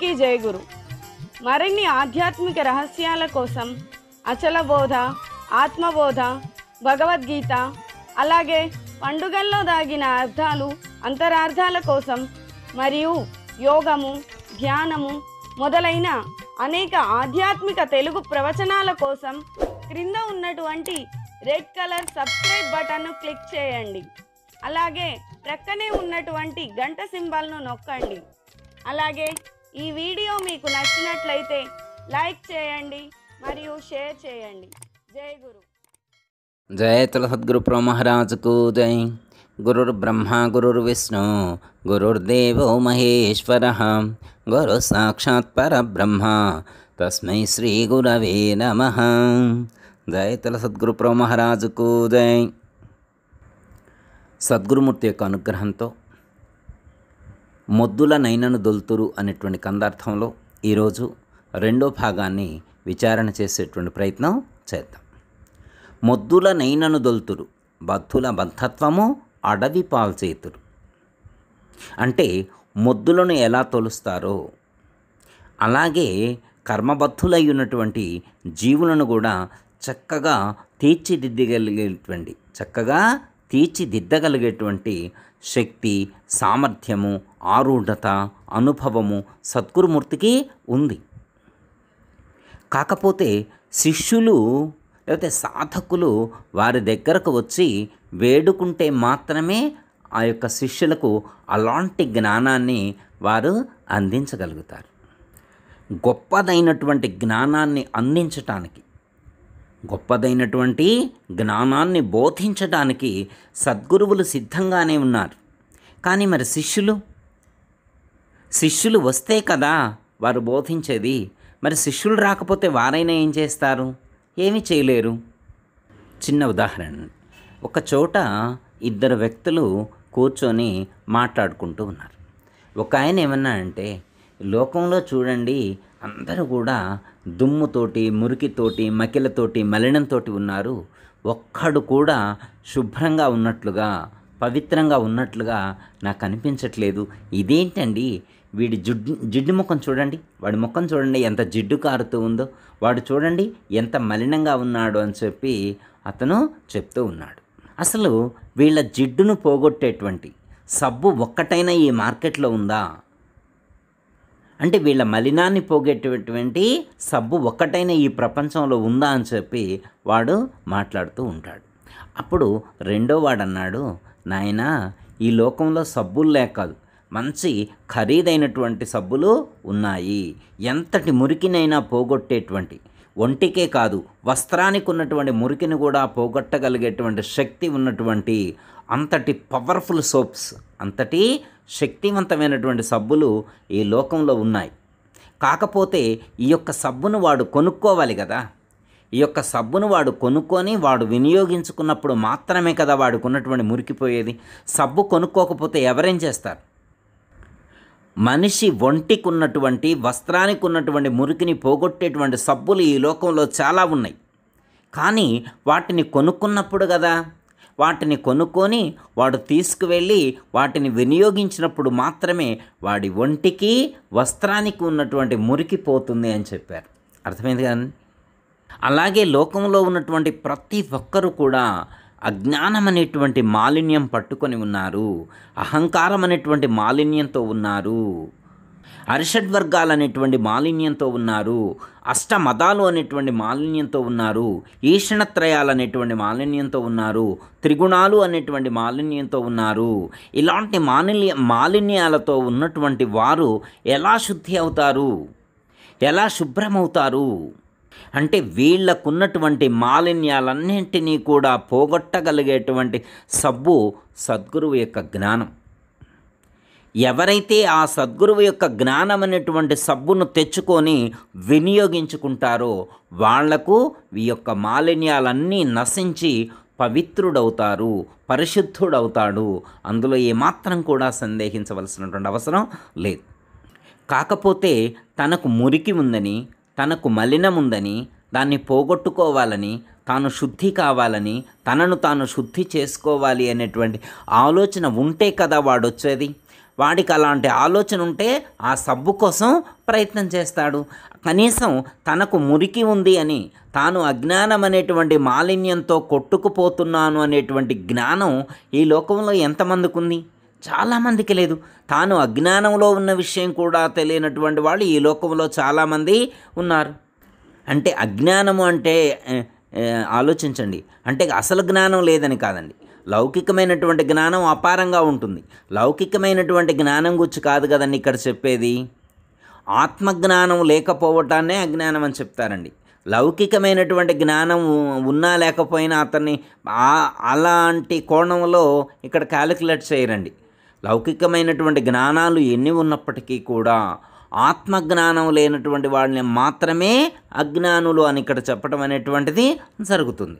అందరికీ జయగురు మరిన్ని ఆధ్యాత్మిక రహస్యాల కోసం అచలబోధ ఆత్మబోధ భగవద్గీత అలాగే పండుగల్లో దాగిన అర్థాలు అంతరార్థాల కోసం మరియు యోగము ధ్యానము మొదలైన అనేక ఆధ్యాత్మిక తెలుగు ప్రవచనాల కోసం క్రింద ఉన్నటువంటి రెడ్ కలర్ సబ్స్క్రైబ్ బటన్ను క్లిక్ చేయండి అలాగే ప్రక్కనే ఉన్నటువంటి గంట సింబల్ను నొక్కండి అలాగే ఈ వీడియో మీకు నచ్చినట్లయితే లైక్ చేయండి మరియు షేర్ చేయండి జై గురు జయ ప్రో మహారాజుకు జై గురుర్ బ్రహ్మ గురుర్ విష్ణు గురుర్దేవో మహేశ్వర గురు సాక్షాత్ పరబ్రహ్మ తస్మై శ్రీ గురవే నమ జయ తులసద్గురు మహారాజుకు జై సద్గురుమూర్తి యొక్క అనుగ్రహంతో మొద్దుల నైనను దొల్తురు అనేటువంటి కందార్థంలో ఈరోజు రెండో భాగాన్ని విచారణ చేసేటువంటి ప్రయత్నం చేద్దాం మొద్దుల నైనను దొల్తురు బద్ధుల బద్ధత్వము అడవి పాల్చేతురు అంటే మొద్దులను ఎలా తొలుస్తారో అలాగే కర్మబద్ధులై ఉన్నటువంటి జీవులను కూడా చక్కగా తీర్చిదిద్దగలిగేటువంటి చక్కగా తీర్చిదిద్దగలిగేటువంటి శక్తి సామర్థ్యము ఆరూఢత అనుభవము సద్గురుమూర్తికి ఉంది కాకపోతే శిష్యులు లేకపోతే సాధకులు వారి దగ్గరకు వచ్చి వేడుకుంటే మాత్రమే ఆ యొక్క శిష్యులకు అలాంటి జ్ఞానాన్ని వారు అందించగలుగుతారు గొప్పదైనటువంటి జ్ఞానాన్ని అందించటానికి గొప్పదైనటువంటి జ్ఞానాన్ని బోధించడానికి సద్గురువులు సిద్ధంగానే ఉన్నారు కానీ మరి శిష్యులు శిష్యులు వస్తే కదా వారు బోధించేది మరి శిష్యులు రాకపోతే వారైనా ఏం చేస్తారు ఏమి చేయలేరు చిన్న ఉదాహరణ ఒక చోట ఇద్దరు వ్యక్తులు కూర్చొని మాట్లాడుకుంటూ ఉన్నారు ఒక ఆయన ఏమన్నా అంటే లోకంలో చూడండి అందరూ కూడా దుమ్ముతోటి మురికితోటి మకిలతోటి మలినంతోటి ఉన్నారు ఒక్కడు కూడా శుభ్రంగా ఉన్నట్లుగా పవిత్రంగా ఉన్నట్లుగా నాకు అనిపించట్లేదు ఇదేంటండి వీడి జిడ్డు జిడ్డు ముఖం చూడండి వాడి ముఖం చూడండి ఎంత జిడ్డు కారుతూ ఉందో వాడు చూడండి ఎంత మలినంగా ఉన్నాడు అని చెప్పి అతను చెప్తూ ఉన్నాడు అసలు వీళ్ళ జిడ్డును పోగొట్టేటువంటి సబ్బు ఒక్కటైనా ఈ మార్కెట్లో ఉందా అంటే వీళ్ళ మలినాన్ని పోగేటటువంటి సబ్బు ఒక్కటైన ఈ ప్రపంచంలో ఉందా అని చెప్పి వాడు మాట్లాడుతూ ఉంటాడు అప్పుడు రెండో వాడు అన్నాడు నాయన ఈ లోకంలో సబ్బులు లేక మంచి ఖరీదైనటువంటి సబ్బులు ఉన్నాయి ఎంతటి మురికినైనా పోగొట్టేటువంటి ఒంటికే కాదు వస్త్రానికి ఉన్నటువంటి మురికిని కూడా పోగొట్టగలిగేటువంటి శక్తి ఉన్నటువంటి అంతటి పవర్ఫుల్ సోప్స్ అంతటి శక్తివంతమైనటువంటి సబ్బులు ఈ లోకంలో ఉన్నాయి కాకపోతే ఈ యొక్క సబ్బును వాడు కొనుక్కోవాలి కదా ఈ యొక్క సబ్బును వాడు కొనుక్కొని వాడు వినియోగించుకున్నప్పుడు మాత్రమే కదా వాడుకున్నటువంటి మురికిపోయేది సబ్బు కొనుక్కోకపోతే ఎవరేం చేస్తారు మనిషి ఒంటికి ఉన్నటువంటి వస్త్రానికి ఉన్నటువంటి మురికిని పోగొట్టేటువంటి సబ్బులు ఈ లోకంలో చాలా ఉన్నాయి కానీ వాటిని కొనుక్కున్నప్పుడు కదా వాటిని కొనుక్కొని వాడు తీసుకువెళ్ళి వాటిని వినియోగించినప్పుడు మాత్రమే వాడి ఒంటికి వస్త్రానికి ఉన్నటువంటి మురికి పోతుంది అని చెప్పారు అర్థమైంది కానీ అలాగే లోకంలో ఉన్నటువంటి ప్రతి ఒక్కరూ కూడా అజ్ఞానం అనేటువంటి మాలిన్యం పట్టుకొని ఉన్నారు అహంకారం అనేటువంటి మాలిన్యంతో ఉన్నారు అరిషడ్ అనేటువంటి మాలిన్యంతో ఉన్నారు అష్ట మతాలు అనేటువంటి మాలిన్యంతో ఉన్నారు ఈషణత్రయాలు అనేటువంటి మాలిన్యంతో ఉన్నారు త్రిగుణాలు అనేటువంటి మాలిన్యంతో ఉన్నారు ఇలాంటి మాలిన్య మాలిన్యాలతో ఉన్నటువంటి వారు ఎలా శుద్ధి అవుతారు ఎలా శుభ్రమవుతారు అంటే వీళ్ళకున్నటువంటి మాలిన్యాలన్నింటినీ కూడా పోగొట్టగలిగేటువంటి సబ్బు సద్గురువు యొక్క జ్ఞానం ఎవరైతే ఆ సద్గురువు యొక్క జ్ఞానం అనేటువంటి సబ్బును తెచ్చుకొని వినియోగించుకుంటారో వాళ్లకు ఈ యొక్క మాలిన్యాలన్నీ నశించి పవిత్రుడవుతారు పరిశుద్ధుడవుతాడు అందులో ఏమాత్రం కూడా సందేహించవలసినటువంటి అవసరం లేదు కాకపోతే తనకు మురికి ఉందని తనకు మలినముందని దాన్ని పోగొట్టుకోవాలని తాను శుద్ధి కావాలని తనను తాను శుద్ధి చేసుకోవాలి అనేటువంటి ఆలోచన ఉంటే కదా వాడొచ్చేది వాడికి అలాంటి ఆలోచన ఉంటే ఆ సబ్బు కోసం ప్రయత్నం చేస్తాడు కనీసం తనకు మురికి ఉంది అని తాను అజ్ఞానం అనేటువంటి మాలిన్యంతో కొట్టుకుపోతున్నాను అనేటువంటి జ్ఞానం ఈ లోకంలో ఎంతమందికి ఉంది చాలామందికి లేదు తాను అజ్ఞానంలో ఉన్న విషయం కూడా తెలియనటువంటి వాళ్ళు ఈ లోకంలో చాలామంది ఉన్నారు అంటే అజ్ఞానము అంటే ఆలోచించండి అంటే అసలు జ్ఞానం లేదని కాదండి లౌకికమైనటువంటి జ్ఞానం అపారంగా ఉంటుంది లౌకికమైనటువంటి జ్ఞానం గురించి కాదు కదండి ఇక్కడ చెప్పేది ఆత్మజ్ఞానం లేకపోవటాన్నే అజ్ఞానం అని చెప్తారండి లౌకికమైనటువంటి జ్ఞానం ఉన్నా లేకపోయినా అతన్ని అలాంటి కోణంలో ఇక్కడ క్యాలిక్యులేట్ చేయరండి లౌకికమైనటువంటి జ్ఞానాలు ఎన్ని ఉన్నప్పటికీ కూడా ఆత్మజ్ఞానం లేనటువంటి వాళ్ళని మాత్రమే అజ్ఞానులు అని ఇక్కడ చెప్పడం అనేటువంటిది జరుగుతుంది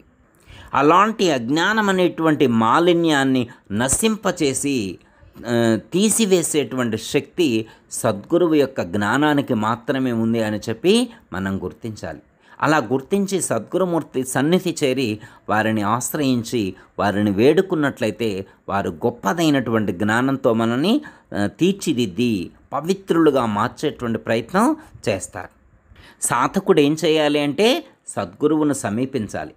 అలాంటి అజ్ఞానం అనేటువంటి మాలిన్యాన్ని నశింపచేసి తీసివేసేటువంటి శక్తి సద్గురువు యొక్క జ్ఞానానికి మాత్రమే ఉంది అని చెప్పి మనం గుర్తించాలి అలా గుర్తించి సద్గురుమూర్తి సన్నిధి చేరి వారిని ఆశ్రయించి వారిని వేడుకున్నట్లయితే వారు గొప్పదైనటువంటి జ్ఞానంతో మనల్ని తీర్చిదిద్ది పవిత్రులుగా మార్చేటువంటి ప్రయత్నం చేస్తారు సాధకుడు ఏం చేయాలి అంటే సద్గురువును సమీపించాలి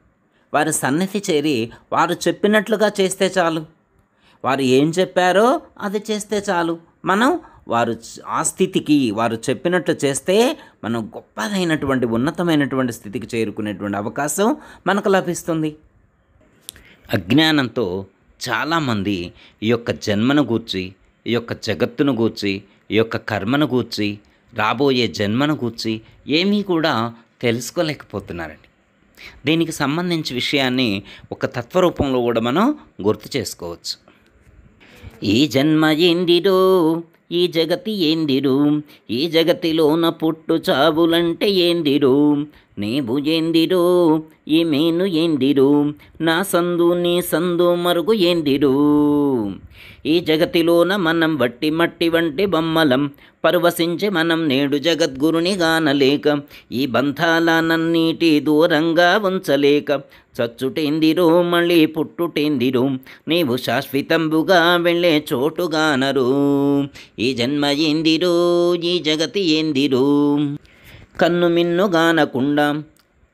వారి సన్నిధి చేరి వారు చెప్పినట్లుగా చేస్తే చాలు వారు ఏం చెప్పారో అది చేస్తే చాలు మనం వారు ఆ స్థితికి వారు చెప్పినట్లు చేస్తే మనం గొప్పదైనటువంటి ఉన్నతమైనటువంటి స్థితికి చేరుకునేటువంటి అవకాశం మనకు లభిస్తుంది అజ్ఞానంతో చాలామంది ఈ యొక్క జన్మను గూర్చి ఈ యొక్క జగత్తును గూర్చి ఈ యొక్క కర్మను గూర్చి రాబోయే జన్మను గూర్చి ఏమీ కూడా తెలుసుకోలేకపోతున్నారండి దీనికి సంబంధించి విషయాన్ని ఒక తత్వరూపంలో కూడా మనం గుర్తు చేసుకోవచ్చు ఈ జన్మ ఏందిరో ఈ జగతి ఏందిరు ఈ జగతిలోన పుట్టు చావులంటే ఏందిరు నీవు ఏందిరు ఈ మేను ఏందిరు నా సందు నీ సందు మరుగు ఏందిరు ఈ జగతిలోన మనం వట్టి మట్టి వంటి బొమ్మలం పరవశించి మనం నేడు జగద్గురుని గానలేక ఈ బంధాలనన్నిటి దూరంగా ఉంచలేక చచ్చుటేందిరో మళ్ళీ పుట్టుటేందిరో నీవు శాశ్వతంబుగా వెళ్ళే చోటుగానరు ఈ జన్మ ఏందిరో ఈ జగతి ఏందిరో కన్ను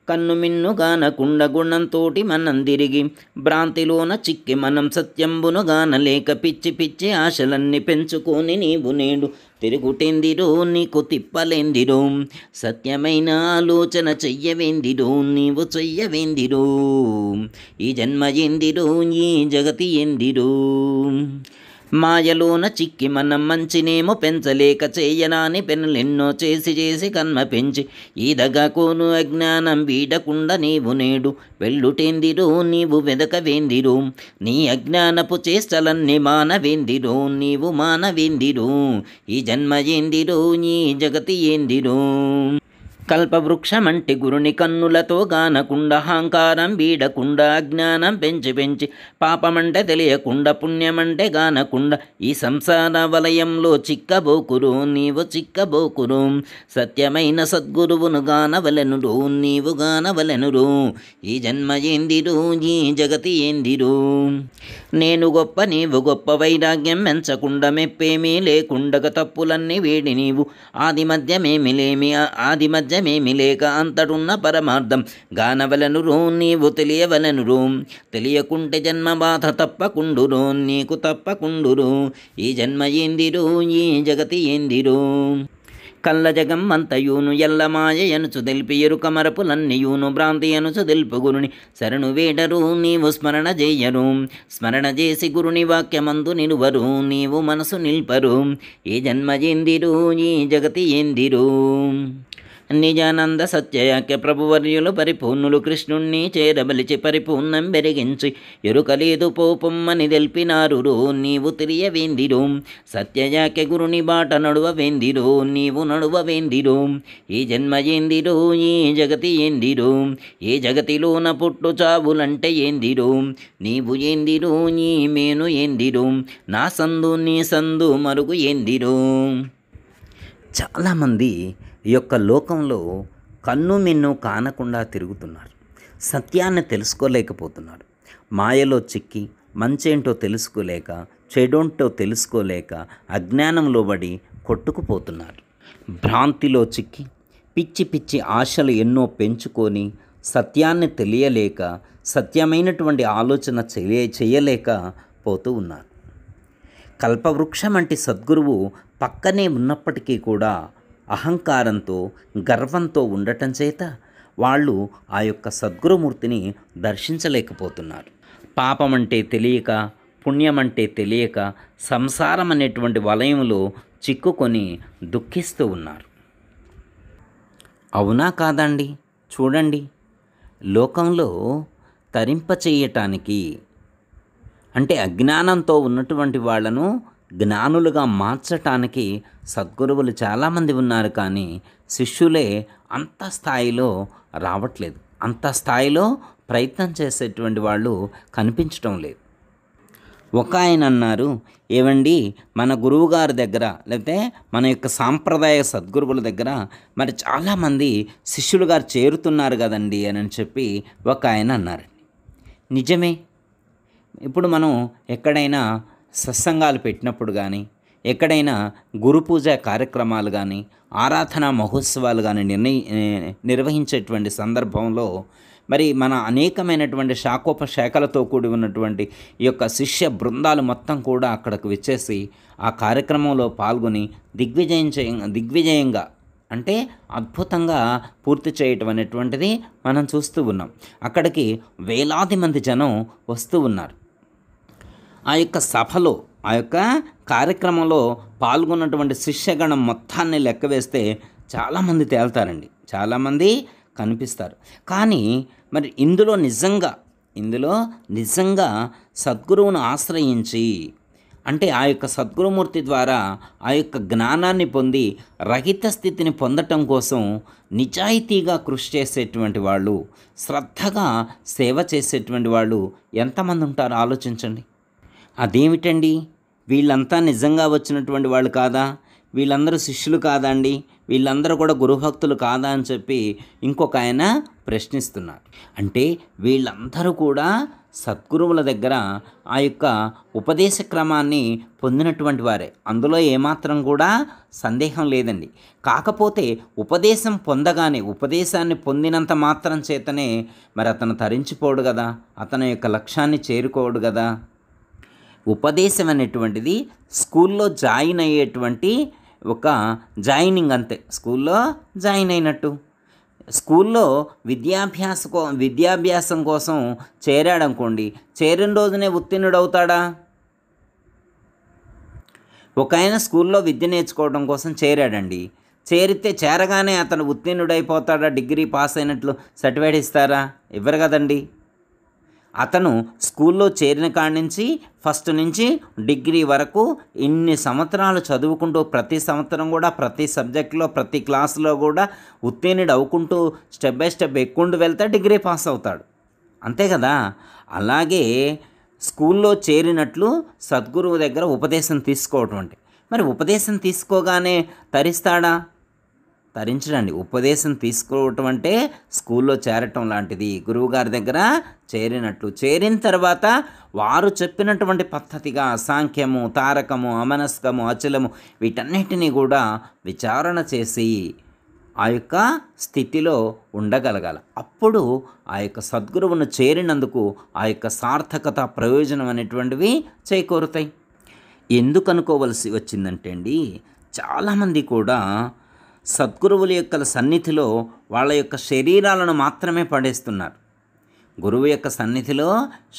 కన్నుమిన్నుగానకుండ గుణంతోటి మనం తిరిగి భ్రాంతిలోన చిక్కి మనం సత్యంబును గానలేక పిచ్చి పిచ్చి ఆశలన్నీ పెంచుకొని నీవు నేడు తిరుగుటెందిరో నీకు తిప్పలేందిరో సత్యమైన ఆలోచన చెయ్యవేందిరో నీవు చెయ్యవేందిరో ఈ జన్మ ఎందిరో ఈ జగతి ఎందిరో మాయలోన చిక్కి మనం మంచినేమో పెంచలేక చేయనాని పెనులెన్నో చేసి చేసి కన్మ పెంచి ఈదగా కోను అజ్ఞానం వీడకుండా నీవు నేడు వెళ్ళుటేందిరో నీవు వెదకవేందిరో నీ అజ్ఞానపు చేష్టలన్నీ మానవేందిరో నీవు మానవేందిరో ఈ జన్మ ఏందిరో నీ జగతి ఏందిరో కల్పవృక్షమంటి గురుని కన్నులతో గానకుండా అహంకారం వీడకుండా అజ్ఞానం పెంచి పెంచి పాపమంటే తెలియకుండా పుణ్యమంటే గానకుండా ఈ సంసార వలయంలో చిక్కబోకురు నీవు చిక్కబోకురు సత్యమైన సద్గురువును గానవలెనురు నీవు గానవలెనురు ఈ జన్మ ఏందిరు ఈ జగతి ఏందిరు నేను గొప్ప నీవు గొప్ప వైరాగ్యం పెంచకుండా మెప్పేమీ లేకుండా తప్పులన్నీ వేడి నీవు ఆది మధ్యమేమి లేమి ఆది మధ్య విషయమేమి లేక అంతటున్న పరమార్థం గానవలనురు నీవు తెలియవలనురు తెలియకుంటే జన్మ బాధ తప్పకుండురు నీకు తప్పకుండురు ఈ జన్మ ఏందిరు ఈ జగతి ఏందిరు కళ్ళ జగమ్మంతయూను ఎల్ల మాయయనుచు తెలిపి ఎరుక మరపులన్నీయూను భ్రాంతి అనుచు తెలుపు గురుని శరణు వేడరు నీవు స్మరణ చేయరు స్మరణ చేసి గురుని వాక్యమందు నిలువరు నీవు మనసు నిల్పరు ఈ జన్మ ఏందిరు ఈ జగతి ఏందిరు నిజానంద సత్యయాక్య ప్రభువర్యులు పరిపూర్ణులు కృష్ణుణ్ణి చేరబలిచి పరిపూర్ణం పెరిగించి ఎరుకలేదు పోపొమ్మని తెలిపినారు నీవు తిరియ వేందిరు సత్యయాక్య గురుని బాట నడువ వేందిరు నీవు నడువ వేందిరు ఈ జన్మ ఏందిరు ఈ జగతి ఏందిరు ఈ జగతిలోన పుట్టు చావులంటే ఏందిరు నీవు ఏందిరు నీ మేను ఏందిరు నా సందు నీ సందు మరుగు ఏందిరు చాలామంది ఈ యొక్క లోకంలో కన్ను మిన్ను కానకుండా తిరుగుతున్నారు సత్యాన్ని తెలుసుకోలేకపోతున్నారు మాయలో చిక్కి మంచేంటో తెలుసుకోలేక చెడోంటో తెలుసుకోలేక అజ్ఞానంలో పడి కొట్టుకుపోతున్నారు భ్రాంతిలో చిక్కి పిచ్చి పిచ్చి ఆశలు ఎన్నో పెంచుకొని సత్యాన్ని తెలియలేక సత్యమైనటువంటి ఆలోచన చేయ చేయలేక పోతూ ఉన్నారు కల్పవృక్షం అంటే సద్గురువు పక్కనే ఉన్నప్పటికీ కూడా అహంకారంతో గర్వంతో ఉండటం చేత వాళ్ళు ఆ యొక్క సద్గురుమూర్తిని దర్శించలేకపోతున్నారు పాపం అంటే తెలియక పుణ్యమంటే తెలియక సంసారం అనేటువంటి వలయంలో చిక్కుకొని దుఃఖిస్తూ ఉన్నారు అవునా కాదండి చూడండి లోకంలో తరింపచేయటానికి అంటే అజ్ఞానంతో ఉన్నటువంటి వాళ్లను జ్ఞానులుగా మార్చటానికి సద్గురువులు చాలామంది ఉన్నారు కానీ శిష్యులే అంత స్థాయిలో రావట్లేదు అంత స్థాయిలో ప్రయత్నం చేసేటువంటి వాళ్ళు కనిపించటం లేదు ఒక ఆయన అన్నారు ఏవండి మన గురువుగారి దగ్గర లేకపోతే మన యొక్క సాంప్రదాయ సద్గురువుల దగ్గర మరి చాలామంది శిష్యులు గారు చేరుతున్నారు కదండి అని చెప్పి ఒక ఆయన అన్నారు నిజమే ఇప్పుడు మనం ఎక్కడైనా సత్సంగాలు పెట్టినప్పుడు కానీ ఎక్కడైనా గురు పూజ కార్యక్రమాలు కానీ ఆరాధన మహోత్సవాలు కానీ నిర్ణయ నిర్వహించేటువంటి సందర్భంలో మరి మన అనేకమైనటువంటి శాఖోపశాఖలతో కూడి ఉన్నటువంటి ఈ యొక్క శిష్య బృందాలు మొత్తం కూడా అక్కడికి వచ్చేసి ఆ కార్యక్రమంలో పాల్గొని దిగ్విజయం చేయ దిగ్విజయంగా అంటే అద్భుతంగా పూర్తి చేయటం అనేటువంటిది మనం చూస్తూ ఉన్నాం అక్కడికి వేలాది మంది జనం వస్తూ ఉన్నారు ఆ యొక్క సభలో ఆ యొక్క కార్యక్రమంలో పాల్గొన్నటువంటి శిష్యగణం మొత్తాన్ని లెక్క వేస్తే చాలామంది తేలుతారండి చాలామంది కనిపిస్తారు కానీ మరి ఇందులో నిజంగా ఇందులో నిజంగా సద్గురువును ఆశ్రయించి అంటే ఆ యొక్క సద్గురుమూర్తి ద్వారా ఆ యొక్క జ్ఞానాన్ని పొంది రహిత స్థితిని పొందటం కోసం నిజాయితీగా కృషి చేసేటువంటి వాళ్ళు శ్రద్ధగా సేవ చేసేటువంటి వాళ్ళు ఎంతమంది ఉంటారో ఆలోచించండి అదేమిటండి వీళ్ళంతా నిజంగా వచ్చినటువంటి వాళ్ళు కాదా వీళ్ళందరూ శిష్యులు కాదా అండి వీళ్ళందరూ కూడా గురుభక్తులు కాదా అని చెప్పి ఇంకొక ఆయన ప్రశ్నిస్తున్నారు అంటే వీళ్ళందరూ కూడా సద్గురువుల దగ్గర ఆ యొక్క ఉపదేశ క్రమాన్ని పొందినటువంటి వారే అందులో ఏమాత్రం కూడా సందేహం లేదండి కాకపోతే ఉపదేశం పొందగానే ఉపదేశాన్ని పొందినంత మాత్రం చేతనే మరి అతను తరించిపోడు కదా అతని యొక్క లక్ష్యాన్ని చేరుకోడు కదా ఉపదేశం అనేటువంటిది స్కూల్లో జాయిన్ అయ్యేటువంటి ఒక జాయినింగ్ అంతే స్కూల్లో జాయిన్ అయినట్టు స్కూల్లో విద్యాభ్యాస కో విద్యాభ్యాసం కోసం చేరాడనుకోండి చేరిన రోజునే ఉత్తీర్ణుడవుతాడా ఒక ఆయన స్కూల్లో విద్య నేర్చుకోవడం కోసం చేరాడండి చేరితే చేరగానే అతను ఉత్తీర్ణుడైపోతాడా డిగ్రీ పాస్ అయినట్లు సర్టిఫికేట్ ఇస్తారా ఇవ్వరు కదండి అతను స్కూల్లో చేరిన కాడి నుంచి ఫస్ట్ నుంచి డిగ్రీ వరకు ఇన్ని సంవత్సరాలు చదువుకుంటూ ప్రతి సంవత్సరం కూడా ప్రతి సబ్జెక్ట్లో ప్రతి క్లాస్లో కూడా ఉత్తీర్ణుడు అవుకుంటూ స్టెప్ బై స్టెప్ ఎక్కుంటూ వెళ్తే డిగ్రీ పాస్ అవుతాడు అంతే కదా అలాగే స్కూల్లో చేరినట్లు సద్గురువు దగ్గర ఉపదేశం తీసుకోవటం అంటే మరి ఉపదేశం తీసుకోగానే తరిస్తాడా తరించడండి ఉపదేశం తీసుకోవటం అంటే స్కూల్లో చేరటం లాంటిది గురువుగారి దగ్గర చేరినట్లు చేరిన తర్వాత వారు చెప్పినటువంటి పద్ధతిగా సాంఖ్యము తారకము అమనస్కము అచలము వీటన్నిటినీ కూడా విచారణ చేసి ఆ యొక్క స్థితిలో ఉండగలగాల అప్పుడు ఆ యొక్క సద్గురువును చేరినందుకు ఆ యొక్క సార్థకత ప్రయోజనం అనేటువంటివి చేకూరుతాయి ఎందుకు అనుకోవలసి వచ్చిందంటే అండి చాలామంది కూడా సద్గురువుల యొక్క సన్నిధిలో వాళ్ళ యొక్క శరీరాలను మాత్రమే పడేస్తున్నారు గురువు యొక్క సన్నిధిలో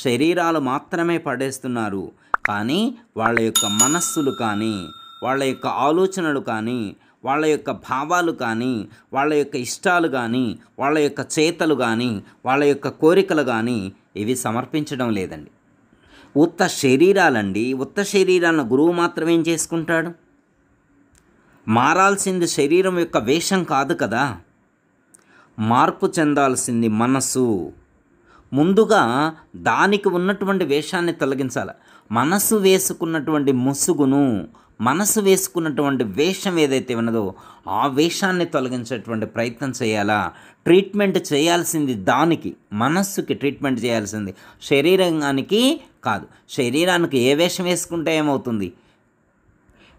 శరీరాలు మాత్రమే పడేస్తున్నారు కానీ వాళ్ళ యొక్క మనస్సులు కానీ వాళ్ళ యొక్క ఆలోచనలు కానీ వాళ్ళ యొక్క భావాలు కానీ వాళ్ళ యొక్క ఇష్టాలు కానీ వాళ్ళ యొక్క చేతలు కానీ వాళ్ళ యొక్క కోరికలు కానీ ఇవి సమర్పించడం లేదండి ఉత్త శరీరాలండి ఉత్త శరీరాలను గురువు మాత్రమేం చేసుకుంటాడు మారాల్సింది శరీరం యొక్క వేషం కాదు కదా మార్పు చెందాల్సింది మనసు ముందుగా దానికి ఉన్నటువంటి వేషాన్ని తొలగించాలి మనసు వేసుకున్నటువంటి ముసుగును మనసు వేసుకున్నటువంటి వేషం ఏదైతే ఉన్నదో ఆ వేషాన్ని తొలగించేటువంటి ప్రయత్నం చేయాలా ట్రీట్మెంట్ చేయాల్సింది దానికి మనస్సుకి ట్రీట్మెంట్ చేయాల్సింది శరీరానికి కాదు శరీరానికి ఏ వేషం వేసుకుంటే ఏమవుతుంది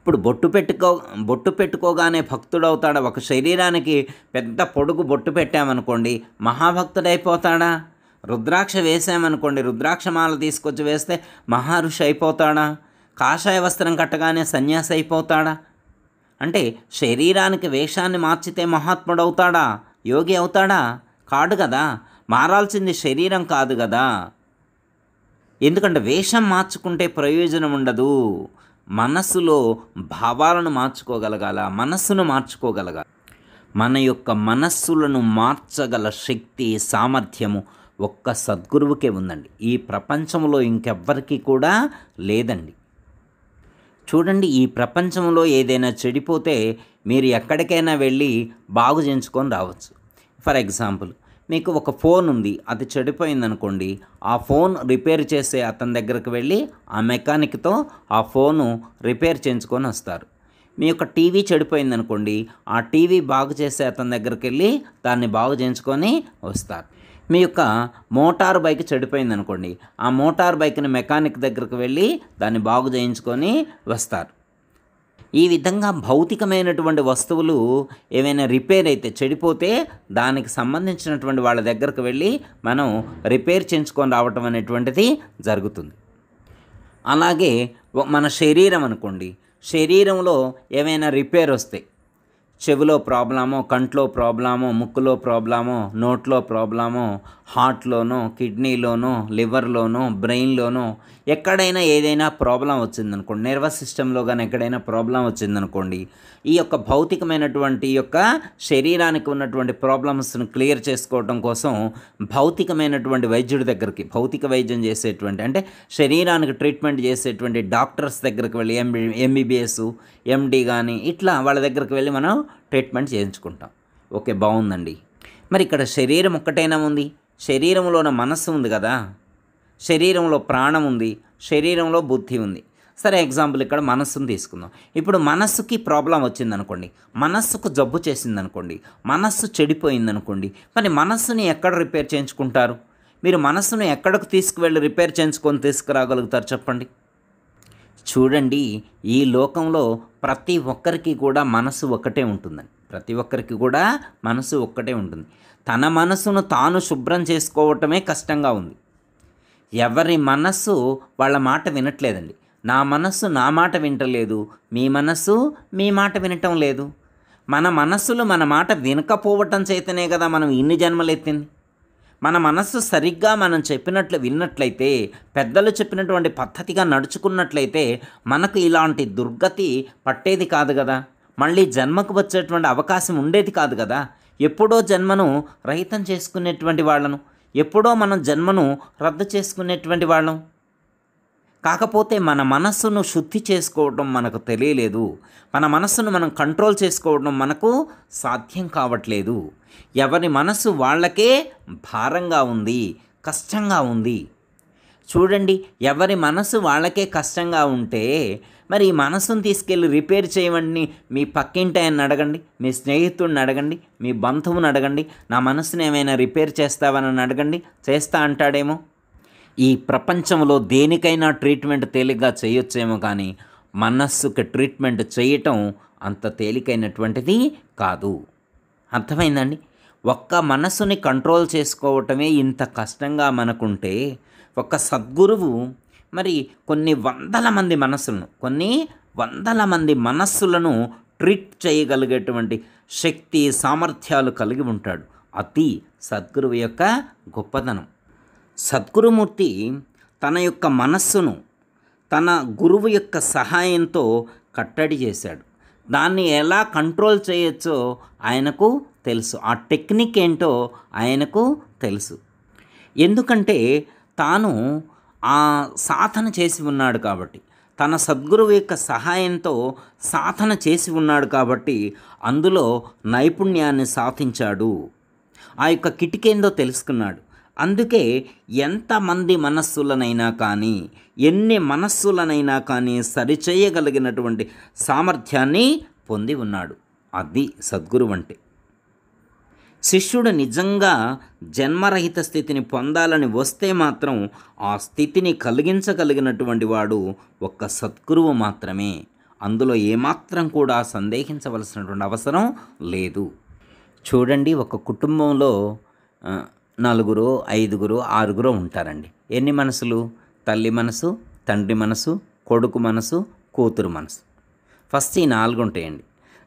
ఇప్పుడు బొట్టు పెట్టుకో బొట్టు పెట్టుకోగానే భక్తుడవుతాడా ఒక శరీరానికి పెద్ద పొడుగు బొట్టు పెట్టామనుకోండి మహాభక్తుడైపోతాడా రుద్రాక్ష వేసామనుకోండి రుద్రాక్షమాల తీసుకొచ్చి వేస్తే మహారుషి అయిపోతాడా కాషాయ వస్త్రం కట్టగానే సన్యాసి అయిపోతాడా అంటే శరీరానికి వేషాన్ని మార్చితే మహాత్ముడవుతాడా యోగి అవుతాడా కాడు కదా మారాల్సింది శరీరం కాదు కదా ఎందుకంటే వేషం మార్చుకుంటే ప్రయోజనం ఉండదు మనసులో భావాలను మార్చుకోగలగాల మనస్సును మార్చుకోగలగాలి మన యొక్క మనస్సులను మార్చగల శక్తి సామర్థ్యము ఒక్క సద్గురువుకే ఉందండి ఈ ప్రపంచంలో ఇంకెవ్వరికీ కూడా లేదండి చూడండి ఈ ప్రపంచంలో ఏదైనా చెడిపోతే మీరు ఎక్కడికైనా వెళ్ళి బాగు చేయించుకొని రావచ్చు ఫర్ ఎగ్జాంపుల్ మీకు ఒక ఫోన్ ఉంది అది చెడిపోయిందనుకోండి ఆ ఫోన్ రిపేర్ చేసే అతని దగ్గరకు వెళ్ళి ఆ మెకానిక్తో ఆ ఫోను రిపేర్ చేయించుకొని వస్తారు మీ యొక్క టీవీ చెడిపోయింది అనుకోండి ఆ టీవీ బాగు చేసే అతని దగ్గరికి వెళ్ళి దాన్ని బాగు చేయించుకొని వస్తారు మీ యొక్క మోటార్ బైక్ చెడిపోయింది అనుకోండి ఆ మోటార్ బైక్ని మెకానిక్ దగ్గరికి వెళ్ళి దాన్ని బాగు చేయించుకొని వస్తారు ఈ విధంగా భౌతికమైనటువంటి వస్తువులు ఏమైనా రిపేర్ అయితే చెడిపోతే దానికి సంబంధించినటువంటి వాళ్ళ దగ్గరకు వెళ్ళి మనం రిపేర్ చేయించుకొని రావటం అనేటువంటిది జరుగుతుంది అలాగే మన శరీరం అనుకోండి శరీరంలో ఏమైనా రిపేర్ వస్తే చెవిలో ప్రాబ్లమో కంట్లో ప్రాబ్లమో ముక్కులో ప్రాబ్లమో నోట్లో ప్రాబ్లమో హార్ట్లోనో కిడ్నీలోనో లివర్లోనో బ్రెయిన్లోనో ఎక్కడైనా ఏదైనా ప్రాబ్లం వచ్చిందనుకోండి నర్వస్ సిస్టంలో కానీ ఎక్కడైనా ప్రాబ్లం వచ్చిందనుకోండి ఈ యొక్క భౌతికమైనటువంటి యొక్క శరీరానికి ఉన్నటువంటి ప్రాబ్లమ్స్ను క్లియర్ చేసుకోవడం కోసం భౌతికమైనటువంటి వైద్యుడి దగ్గరికి భౌతిక వైద్యం చేసేటువంటి అంటే శరీరానికి ట్రీట్మెంట్ చేసేటువంటి డాక్టర్స్ దగ్గరికి వెళ్ళి ఎంబీ ఎంబీబీఎస్ ఎండి కానీ ఇట్లా వాళ్ళ దగ్గరికి వెళ్ళి మనం ట్రీట్మెంట్ చేయించుకుంటాం ఓకే బాగుందండి మరి ఇక్కడ శరీరం ఒక్కటైనా ఉంది శరీరంలోన మనస్సు ఉంది కదా శరీరంలో ప్రాణం ఉంది శరీరంలో బుద్ధి ఉంది సరే ఎగ్జాంపుల్ ఇక్కడ మనస్సును తీసుకుందాం ఇప్పుడు మనస్సుకి ప్రాబ్లం వచ్చిందనుకోండి మనస్సుకు జబ్బు చేసిందనుకోండి మనస్సు చెడిపోయిందనుకోండి మరి మనస్సుని ఎక్కడ రిపేర్ చేయించుకుంటారు మీరు మనస్సును ఎక్కడకు తీసుకువెళ్ళి రిపేర్ చేయించుకొని తీసుకురాగలుగుతారు చెప్పండి చూడండి ఈ లోకంలో ప్రతి ఒక్కరికి కూడా మనసు ఒక్కటే ఉంటుందండి ప్రతి ఒక్కరికి కూడా మనసు ఒక్కటే ఉంటుంది తన మనసును తాను శుభ్రం చేసుకోవటమే కష్టంగా ఉంది ఎవరి మనస్సు వాళ్ళ మాట వినట్లేదండి నా మనస్సు నా మాట వింటలేదు మీ మనస్సు మీ మాట వినటం లేదు మన మనస్సులు మన మాట వినకపోవటం చేతనే కదా మనం ఇన్ని జన్మలు ఎత్తింది మన మనస్సు సరిగ్గా మనం చెప్పినట్లు విన్నట్లయితే పెద్దలు చెప్పినటువంటి పద్ధతిగా నడుచుకున్నట్లయితే మనకు ఇలాంటి దుర్గతి పట్టేది కాదు కదా మళ్ళీ జన్మకు వచ్చేటువంటి అవకాశం ఉండేది కాదు కదా ఎప్పుడో జన్మను రహితం చేసుకునేటువంటి వాళ్ళను ఎప్పుడో మనం జన్మను రద్దు చేసుకునేటువంటి వాళ్ళం కాకపోతే మన మనస్సును శుద్ధి చేసుకోవడం మనకు తెలియలేదు మన మనస్సును మనం కంట్రోల్ చేసుకోవడం మనకు సాధ్యం కావట్లేదు ఎవరి మనస్సు వాళ్ళకే భారంగా ఉంది కష్టంగా ఉంది చూడండి ఎవరి మనసు వాళ్ళకే కష్టంగా ఉంటే మరి ఈ మనసును తీసుకెళ్ళి రిపేర్ చేయవండి మీ పక్కింటి ఆయన అడగండి మీ స్నేహితుడిని అడగండి మీ బంధువుని అడగండి నా మనసును ఏమైనా రిపేర్ చేస్తావని అడగండి చేస్తా అంటాడేమో ఈ ప్రపంచంలో దేనికైనా ట్రీట్మెంట్ తేలిగ్గా చేయొచ్చేమో కానీ మనస్సుకి ట్రీట్మెంట్ చేయటం అంత తేలికైనటువంటిది కాదు అర్థమైందండి ఒక్క మనస్సుని కంట్రోల్ చేసుకోవటమే ఇంత కష్టంగా మనకుంటే ఒక సద్గురువు మరి కొన్ని వందల మంది మనస్సులను కొన్ని వందల మంది మనస్సులను ట్రీట్ చేయగలిగేటువంటి శక్తి సామర్థ్యాలు కలిగి ఉంటాడు అతి సద్గురువు యొక్క గొప్పతనం సద్గురుమూర్తి తన యొక్క మనస్సును తన గురువు యొక్క సహాయంతో కట్టడి చేశాడు దాన్ని ఎలా కంట్రోల్ చేయొచ్చో ఆయనకు తెలుసు ఆ టెక్నిక్ ఏంటో ఆయనకు తెలుసు ఎందుకంటే తాను ఆ సాధన చేసి ఉన్నాడు కాబట్టి తన సద్గురువు యొక్క సహాయంతో సాధన చేసి ఉన్నాడు కాబట్టి అందులో నైపుణ్యాన్ని సాధించాడు ఆ యొక్క కిటికేందో తెలుసుకున్నాడు అందుకే ఎంతమంది మనస్సులనైనా కానీ ఎన్ని మనస్సులనైనా కానీ సరిచేయగలిగినటువంటి సామర్థ్యాన్ని పొంది ఉన్నాడు అది సద్గురువు అంటే శిష్యుడు నిజంగా జన్మరహిత స్థితిని పొందాలని వస్తే మాత్రం ఆ స్థితిని కలిగించగలిగినటువంటి వాడు ఒక్క సద్గురువు మాత్రమే అందులో ఏమాత్రం కూడా సందేహించవలసినటువంటి అవసరం లేదు చూడండి ఒక కుటుంబంలో నలుగురు ఐదుగురు ఆరుగురు ఉంటారండి ఎన్ని మనసులు తల్లి మనసు తండ్రి మనసు కొడుకు మనసు కూతురు మనసు ఫస్ట్ ఈ నాలుగు ఉంటాయండి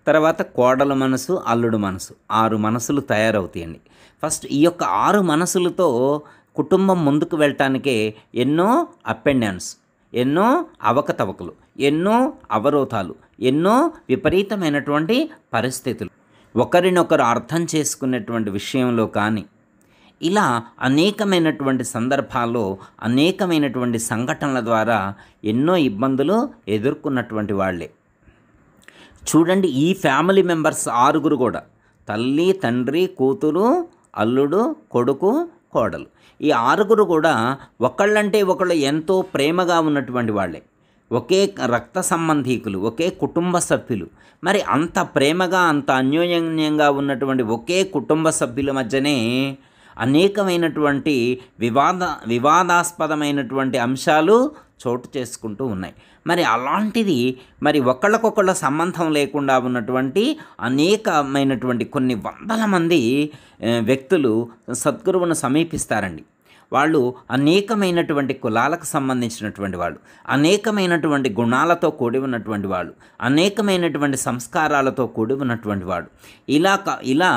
తర్వాత కోడల మనసు అల్లుడు మనసు ఆరు మనసులు తయారవుతాయండి ఫస్ట్ ఈ యొక్క ఆరు మనసులతో కుటుంబం ముందుకు వెళ్ళటానికే ఎన్నో అప్ అండ్ డౌన్స్ ఎన్నో అవకతవకలు ఎన్నో అవరోధాలు ఎన్నో విపరీతమైనటువంటి పరిస్థితులు ఒకరినొకరు అర్థం చేసుకునేటువంటి విషయంలో కానీ ఇలా అనేకమైనటువంటి సందర్భాల్లో అనేకమైనటువంటి సంఘటనల ద్వారా ఎన్నో ఇబ్బందులు ఎదుర్కొన్నటువంటి వాళ్ళే చూడండి ఈ ఫ్యామిలీ మెంబర్స్ ఆరుగురు కూడా తల్లి తండ్రి కూతురు అల్లుడు కొడుకు కోడలు ఈ ఆరుగురు కూడా ఒకళ్ళంటే ఒకళ్ళు ఎంతో ప్రేమగా ఉన్నటువంటి వాళ్ళే ఒకే రక్త సంబంధీకులు ఒకే కుటుంబ సభ్యులు మరి అంత ప్రేమగా అంత అన్యోన్యంగా ఉన్నటువంటి ఒకే కుటుంబ సభ్యుల మధ్యనే అనేకమైనటువంటి వివాద వివాదాస్పదమైనటువంటి అంశాలు చోటు చేసుకుంటూ ఉన్నాయి మరి అలాంటిది మరి ఒకళ్ళకొకళ్ళ సంబంధం లేకుండా ఉన్నటువంటి అనేకమైనటువంటి కొన్ని వందల మంది వ్యక్తులు సద్గురువును సమీపిస్తారండి వాళ్ళు అనేకమైనటువంటి కులాలకు సంబంధించినటువంటి వాళ్ళు అనేకమైనటువంటి గుణాలతో కూడి ఉన్నటువంటి వాళ్ళు అనేకమైనటువంటి సంస్కారాలతో కూడి ఉన్నటువంటి వాడు ఇలా ఇలా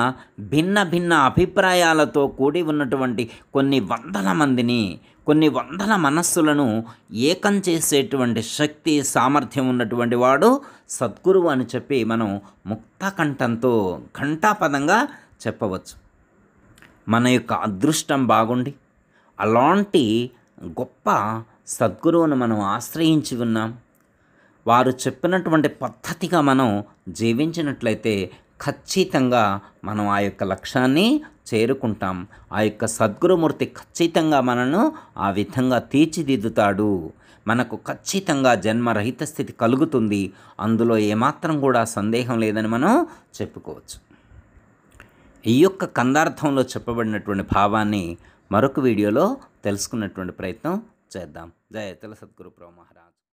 భిన్న భిన్న అభిప్రాయాలతో కూడి ఉన్నటువంటి కొన్ని వందల మందిని కొన్ని వందల మనస్సులను ఏకం చేసేటువంటి శక్తి సామర్థ్యం ఉన్నటువంటి వాడు సద్గురువు అని చెప్పి మనం ముక్తకంఠంతో ఘంటాపదంగా చెప్పవచ్చు మన యొక్క అదృష్టం బాగుండి అలాంటి గొప్ప సద్గురువును మనం ఆశ్రయించి ఉన్నాం వారు చెప్పినటువంటి పద్ధతిగా మనం జీవించినట్లయితే ఖచ్చితంగా మనం ఆ యొక్క లక్ష్యాన్ని చేరుకుంటాం ఆ యొక్క సద్గురుమూర్తి ఖచ్చితంగా మనను ఆ విధంగా తీర్చిదిద్దుతాడు మనకు ఖచ్చితంగా జన్మరహిత స్థితి కలుగుతుంది అందులో ఏమాత్రం కూడా సందేహం లేదని మనం చెప్పుకోవచ్చు ఈ యొక్క కందార్థంలో చెప్పబడినటువంటి భావాన్ని మరొక వీడియోలో తెలుసుకున్నటువంటి ప్రయత్నం చేద్దాం జయ తెల సద్గురు ప్రోమహారా